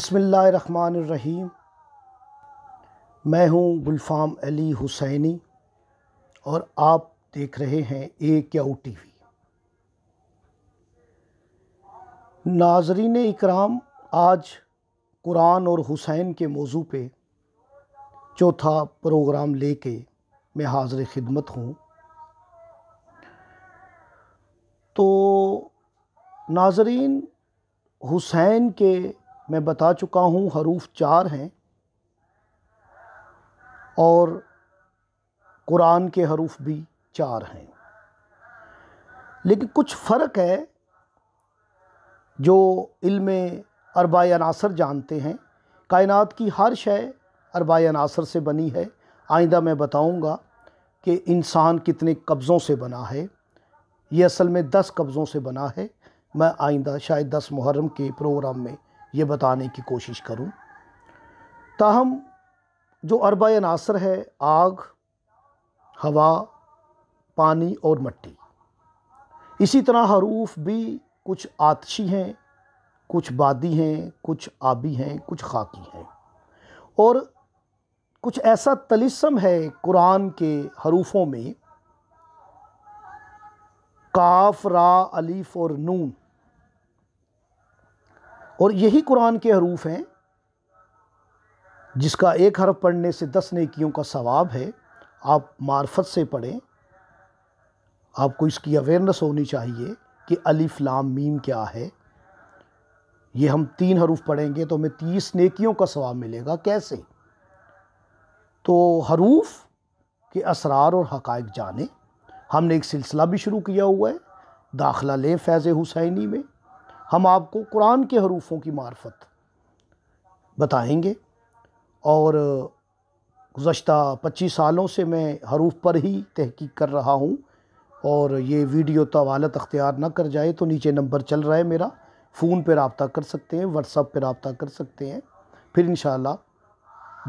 بسم اللہ الرحمن الرحیم میں ہوں گلفام علی حسینی اور آپ دیکھ رہے ہیں اے کیو ٹی وی ناظرین اکرام آج قرآن اور حسین کے موضوع پہ چوتھا پروگرام لے کے میں حاضر خدمت ہوں تو ناظرین حسین کے میں بتا چکا ہوں حروف چار ہیں اور قرآن کے حروف بھی چار ہیں لیکن کچھ فرق ہے جو علم اربع عناصر جانتے ہیں کائنات کی ہر شے اربع عناصر سے بنی ہے آئندہ میں بتاؤں گا کہ انسان کتنے قبضوں سے بنا ہے یہ اصل میں دس قبضوں سے بنا ہے میں آئندہ شاید دس محرم کے پروگرام میں یہ بتانے کی کوشش کروں تاہم جو عربہ عناصر ہے آگ ہوا پانی اور مٹی اسی طرح حروف بھی کچھ آتشی ہیں کچھ بادی ہیں کچھ آبی ہیں کچھ خاکی ہیں اور کچھ ایسا تلسم ہے قرآن کے حروفوں میں کاف را علیف اور نون اور یہی قرآن کے حروف ہیں جس کا ایک حرف پڑھنے سے دس نیکیوں کا ثواب ہے آپ معرفت سے پڑھیں آپ کو اس کی اویرنس ہونی چاہیے کہ علی فلام میم کیا ہے یہ ہم تین حروف پڑھیں گے تو ہمیں تیس نیکیوں کا ثواب ملے گا کیسے تو حروف کے اسرار اور حقائق جانیں ہم نے ایک سلسلہ بھی شروع کیا ہوا ہے داخلہ لیں فیض حسینی میں ہم آپ کو قرآن کے حروفوں کی معرفت بتائیں گے اور گزشتہ پچیس سالوں سے میں حروف پر ہی تحقیق کر رہا ہوں اور یہ ویڈیو طوالت اختیار نہ کر جائے تو نیچے نمبر چل رہا ہے میرا فون پہ رابطہ کر سکتے ہیں اپ پہ رابطہ کر سکتے ہیں پھر انشاءاللہ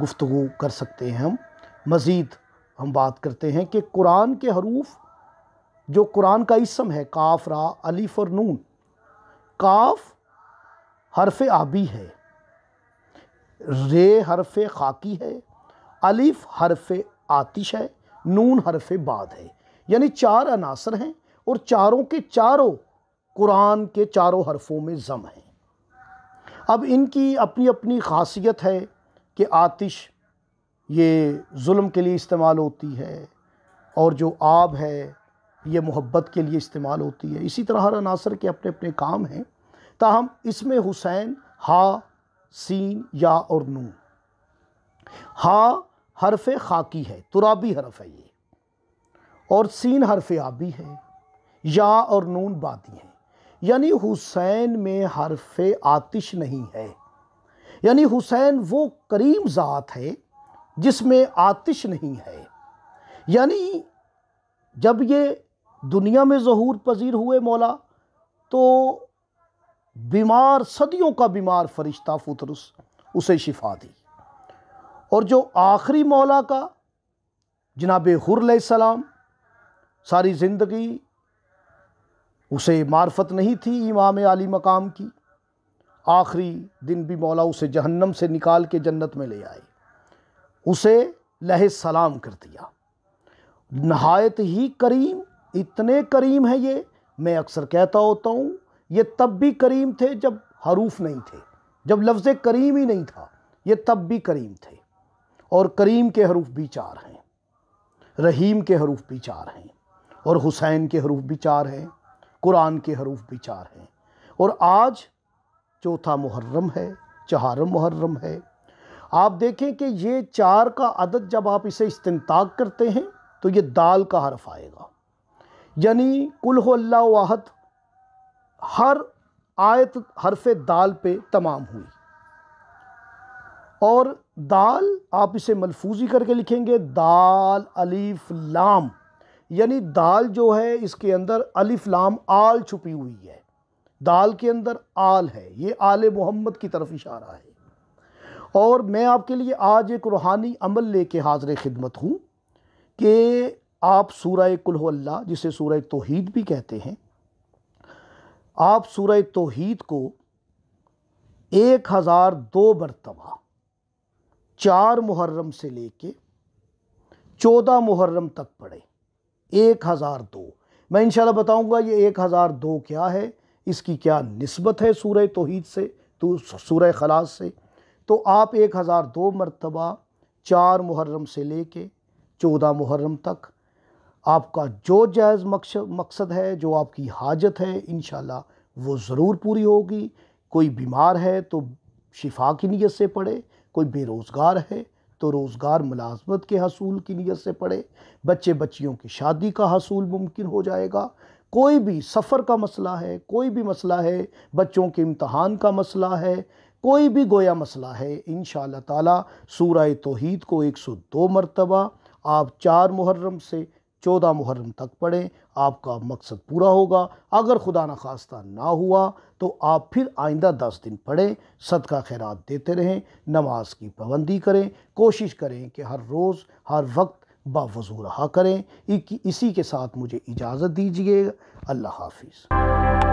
گفتگو کر سکتے ہیں ہم مزید ہم بات کرتے ہیں کہ قرآن کے حروف جو قرآن کا اسم ہے علیف اور نون کاف حرف آبی ہے رے حرف خاکی ہے الف حرف آتش ہے نون حرف باد ہے یعنی چار عناصر ہیں اور چاروں کے چاروں قرآن کے چاروں حرفوں میں ضم ہیں اب ان کی اپنی اپنی خاصیت ہے کہ آتش یہ ظلم کے لیے استعمال ہوتی ہے اور جو آب ہے یہ محبت کے لیے استعمال ہوتی ہے اسی طرح ہر عناصر کے اپنے اپنے کام ہیں تاہم اس میں حسین ہا سین یا اور نون ہا حرف خاکی ہے ترابی حرف ہے یہ اور سین حرف آبی ہے یا اور نون باتی ہیں یعنی حسین میں حرف آتش نہیں ہے یعنی حسین وہ کریم ذات ہے جس میں آتش نہیں ہے یعنی جب یہ دنیا میں ظہور پذیر ہوئے مولا تو بیمار صدیوں کا بیمار فرشتہ فطرس اسے شفا دی اور جو آخری مولا کا جناب علیہ السلام ساری زندگی اسے معرفت نہیں تھی امام علی مقام کی آخری دن بھی مولا اسے جہنم سے نکال کے جنت میں لے آئے اسے لہ سلام کر دیا نہایت ہی کریم اتنے کریم ہیں یہ میں اکثر کہتا ہوتا ہوں یہ تب بھی کریم تھے جب حروف نہیں تھے جب لفظ کریم ہی نہیں تھا یہ تب بھی کریم تھے اور کریم کے حروف بھی چار ہیں رحیم کے حروف بھی چار ہیں اور حسین کے حروف بھی چار ہیں قرآن کے حروف بھی چار ہیں اور آج چوتھا محرم ہے چہارم محرم ہے آپ دیکھیں کہ یہ چار کا عدد جب آپ اسے استنتاق کرتے ہیں تو یہ دال کا حرف آئے گا یعنی کل ہو اللہ واحد ہر آیت حرف دال پہ تمام ہوئی اور دال آپ اسے ملفوظی کر کے لکھیں گے دال لام یعنی دال جو ہے اس کے اندر لام آل چھپی ہوئی ہے دال کے اندر آل ہے یہ آل محمد کی طرف اشارہ ہے اور میں آپ کے لیے آج ایک روحانی عمل لے کے حاضر خدمت ہوں کہ آپ سورہ کل اللہ جسے سورہ توحید بھی کہتے ہیں آپ سورہ توحید کو ایک ہزار دو مرتبہ چار محرم سے لے کے چودہ محرم تک پڑھیں ایک ہزار دو میں انشاءاللہ بتاؤں گا یہ ایک ہزار دو کیا ہے اس کی کیا نسبت ہے سورہ توحید سے سورہ خلاص سے تو آپ ایک ہزار دو مرتبہ چار محرم سے لے کے چودہ محرم تک آپ کا جو جائز مقصد ہے جو آپ کی حاجت ہے انشاءاللہ وہ ضرور پوری ہوگی کوئی بیمار ہے تو شفا کی نیت سے پڑے کوئی بے روزگار ہے تو روزگار ملازمت کے حصول کی نیت سے پڑے بچے بچیوں کی شادی کا حصول ممکن ہو جائے گا کوئی بھی سفر کا مسئلہ ہے کوئی بھی مسئلہ ہے بچوں کے امتحان کا مسئلہ ہے کوئی بھی گویا مسئلہ ہے انشاءاللہ تعالی سورہ توحید کو ایک سو دو مرتبہ آپ چار محرم سے چودہ محرم تک پڑھیں آپ کا مقصد پورا ہوگا اگر خدا نخواستہ نہ ہوا تو آپ پھر آئندہ دس دن پڑھیں صدقہ خیرات دیتے رہیں نماز کی پابندی کریں کوشش کریں کہ ہر روز ہر وقت باوضو رہا کریں اسی کے ساتھ مجھے اجازت دیجیے اللہ حافظ